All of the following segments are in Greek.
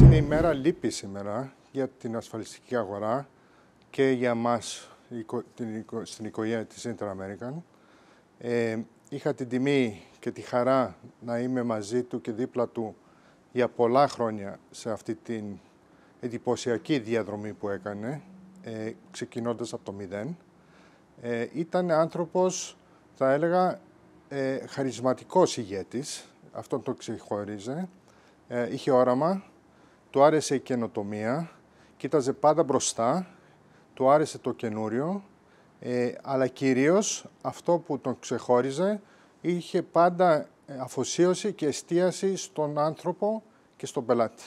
είναι η μέρα λύπης σήμερα για την ασφαλιστική αγορά και για μας στην οικογένεια της Inter-American. Ε, είχα την τιμή και τη χαρά να είμαι μαζί του και δίπλα του για πολλά χρόνια σε αυτή την εντυπωσιακή διαδρομή που έκανε, ε, ξεκινώντας από το μηδέν. Ε, ήταν άνθρωπος, θα έλεγα, ε, χαρισματικός ηγέτης, αυτόν το ξεχωρίζε. Ε, είχε όραμα, του άρεσε η καινοτομία, κοίταζε πάντα μπροστά, του άρεσε το καινούριο, ε, αλλά κυρίως αυτό που τον ξεχώριζε είχε πάντα ε, αφοσίωση και εστίαση στον άνθρωπο και στον πελάτη.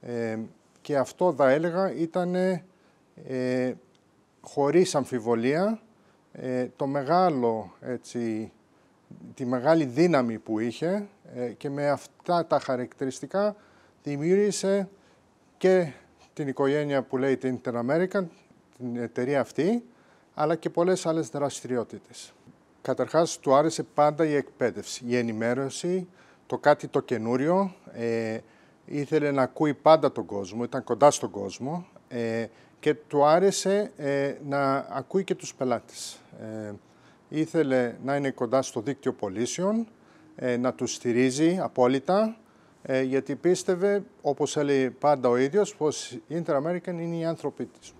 Ε, και αυτό, θα έλεγα, ήταν ε, χωρίς αμφιβολία ε, το μεγάλο, έτσι, τη μεγάλη δύναμη που είχε και με αυτά τα χαρακτηριστικά δημιούργησε και την οικογένεια που λέει την Interamerican, την εταιρεία αυτή, αλλά και πολλές άλλες δραστηριότητες. Καταρχάς, του άρεσε πάντα η εκπαίδευση, η ενημέρωση, το κάτι το καινούριο. Ε, ήθελε να ακούει πάντα τον κόσμο, ήταν κοντά στον κόσμο ε, και του άρεσε ε, να ακούει και τους πελάτες. Ε, ήθελε να είναι κοντά στο δίκτυο πωλήσεων, να τους στηρίζει απόλυτα ε, γιατί πίστευε, όπως έλεγε πάντα ο ίδιος, πως οι Inter American είναι οι άνθρωποι της.